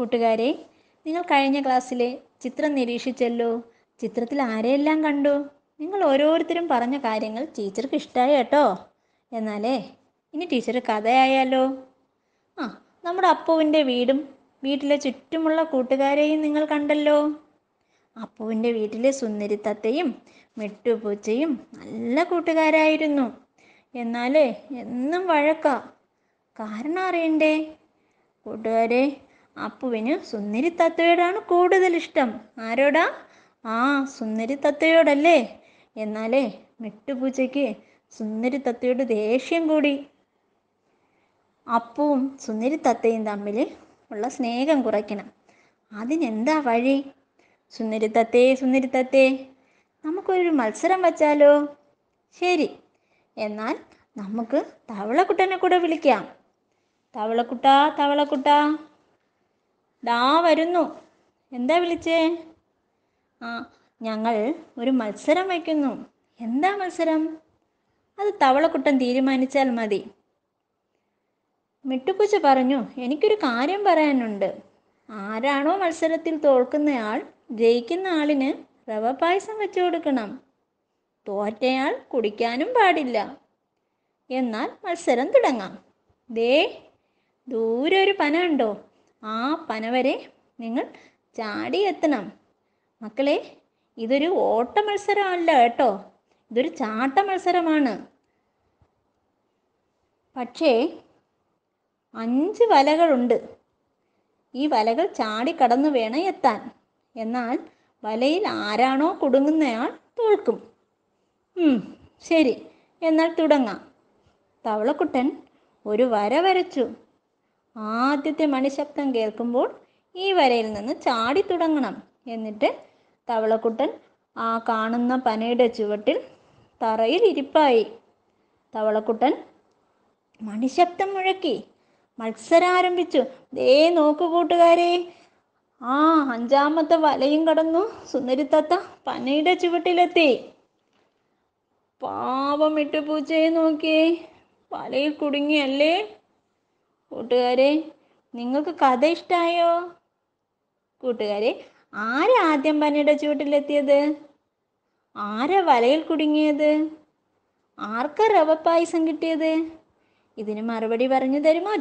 കൂട്ടുകാരെ നിങ്ങൾ കഴിഞ്ഞ ക്ലാസ്സിലെ ചിത്രം നിരീക്ഷിച്ചല്ലോ ചിത്രത്തിൽ ആരെയെല്ലാം കണ്ടു നിങ്ങൾ ഓരോരുത്തരും പറഞ്ഞ കാര്യങ്ങൾ ടീച്ചർക്ക് ഇഷ്ടമായി കേട്ടോ എന്നാലേ ഇനി ടീച്ചർ കഥയായാലോ ആ നമ്മുടെ അപ്പുവിൻ്റെ വീടും വീട്ടിലെ ചുറ്റുമുള്ള കൂട്ടുകാരെയും നിങ്ങൾ കണ്ടല്ലോ അപ്പുവിൻ്റെ വീട്ടിലെ സുന്ദരിത്തത്തെയും മെട്ടുപൂച്ചയും നല്ല കൂട്ടുകാരായിരുന്നു എന്നാലേ എന്നും വഴക്കാ കാരണം അറിയണ്ടേ കൂട്ടുകാരെ അപ്പുവിന് സുന്ദരി തത്തയോടാണ് കൂടുതൽ ഇഷ്ടം ആരോടാ ആ സുന്ദരി തത്തയോടല്ലേ എന്നാലേ മിട്ടുപൂജയ്ക്ക് സുന്ദരി തത്തയോട് ദേഷ്യം കൂടി അപ്പുവും സുന്ദരി തത്തയും തമ്മിൽ ഉള്ള സ്നേഹം കുറയ്ക്കണം അതിനെന്താ വഴി സുന്ദരി തത്തേ സുന്ദരി തത്തേ നമുക്കൊരു മത്സരം വച്ചാലോ ശരി എന്നാൽ നമുക്ക് തവളക്കുട്ടനെ കൂടെ വിളിക്കാം തവളക്കുട്ട തവളക്കുട്ട ദാ വരുന്നു എന്താ വിളിച്ചേ ആ ഞങ്ങൾ ഒരു മത്സരം വയ്ക്കുന്നു എന്താ മത്സരം അത് തവളക്കുട്ടൻ തീരുമാനിച്ചാൽ മതി മിട്ടുപ്പൂച്ച പറഞ്ഞു എനിക്കൊരു കാര്യം പറയാനുണ്ട് ആരാണോ മത്സരത്തിൽ തോൽക്കുന്നയാൾ ജയിക്കുന്ന ആളിന് റവ പായസം വെച്ചു കൊടുക്കണം തോറ്റയാൾ കുടിക്കാനും പാടില്ല എന്നാൽ മത്സരം തുടങ്ങാം ദേ ദൂരെ ഒരു പന ഉണ്ടോ ആ പന വരെ നിങ്ങൾ ചാടി എത്തണം മക്കളെ ഇതൊരു ഓട്ട മത്സരമല്ല കേട്ടോ ഇതൊരു ചാട്ട മത്സരമാണ് പക്ഷേ അഞ്ച് വലകളുണ്ട് ഈ വലകൾ ചാടി കടന്നു വേണം എത്താൻ എന്നാൽ വലയിൽ ആരാണോ കുടുങ്ങുന്നയാൾ തോൽക്കും ശരി എന്നാൽ തുടങ്ങാം തവളക്കുട്ടൻ ഒരു വര വരച്ചു ആദ്യത്തെ മണിശബ്ദം കേൾക്കുമ്പോൾ ഈ വരയിൽ നിന്ന് ചാടി തുടങ്ങണം എന്നിട്ട് തവളക്കുട്ടൻ ആ കാണുന്ന പനയുടെ ചുവട്ടിൽ തറയിൽ ഇരിപ്പായി തവളക്കുട്ടൻ മണിശബ്ദം മുഴക്കി മത്സരം ആരംഭിച്ചു ദേ നോക്കു കൂട്ടുകാരെ ആ അഞ്ചാമത്തെ വലയും കടന്നു സുന്ദരിത്തത്ത പനയുടെ ചുവട്ടിലെത്തി പാവമിട്ട് പൂച്ചയെ നോക്കിയേ വലയിൽ കുടുങ്ങിയല്ലേ കൂട്ടുകാരെ നിങ്ങൾക്ക് കഥ ഇഷ്ടായോ കൂട്ടുകാരെ ആര് ആദ്യം പനയുടെ ചുവട്ടിലെത്തിയത് ആരാ വലയിൽ കുടുങ്ങിയത് ആർക്ക് റവ പായസം കിട്ടിയത് ഇതിന് മറുപടി പറഞ്ഞു തരുമോ